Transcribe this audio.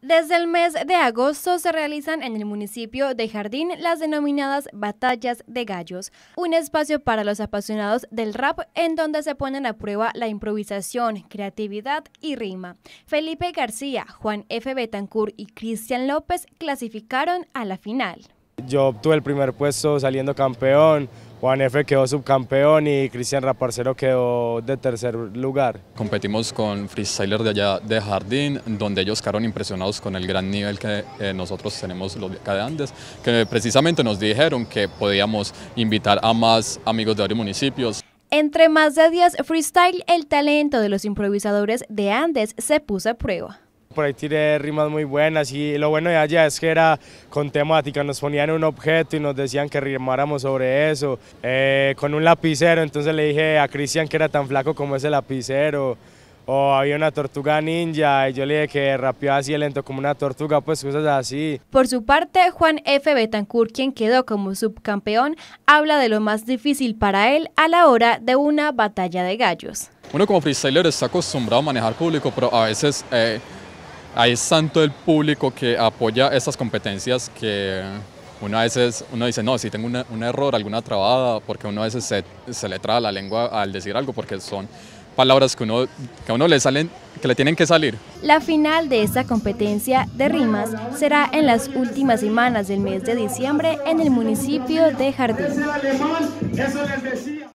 Desde el mes de agosto se realizan en el municipio de Jardín las denominadas batallas de gallos, un espacio para los apasionados del rap en donde se ponen a prueba la improvisación, creatividad y rima. Felipe García, Juan F. Betancourt y Cristian López clasificaron a la final. Yo obtuve el primer puesto saliendo campeón, Juan F quedó subcampeón y Cristian Raparcero quedó de tercer lugar. Competimos con freestylers de allá de Jardín, donde ellos quedaron impresionados con el gran nivel que eh, nosotros tenemos los de acá de Andes, que precisamente nos dijeron que podíamos invitar a más amigos de varios municipios. Entre más de 10 freestyle, el talento de los improvisadores de Andes se puso a prueba por ahí tiré rimas muy buenas y lo bueno de allá es que era con temática, nos ponían un objeto y nos decían que rimáramos sobre eso, eh, con un lapicero, entonces le dije a Cristian que era tan flaco como ese lapicero, o había una tortuga ninja y yo le dije que rápido, así lento como una tortuga, pues cosas así. Por su parte, Juan F. Betancourt, quien quedó como subcampeón, habla de lo más difícil para él a la hora de una batalla de gallos. Uno como freestyler está acostumbrado a manejar público, pero a veces eh, ahí es tanto el público que apoya estas competencias que uno a veces uno dice, no, si tengo un error, alguna trabada, porque uno a veces se, le traba la lengua al decir algo, porque son palabras que, uno, que a uno le salen, que le tienen que salir. La final de esta competencia de rimas será en las últimas semanas del mes de diciembre en el municipio de Jardín.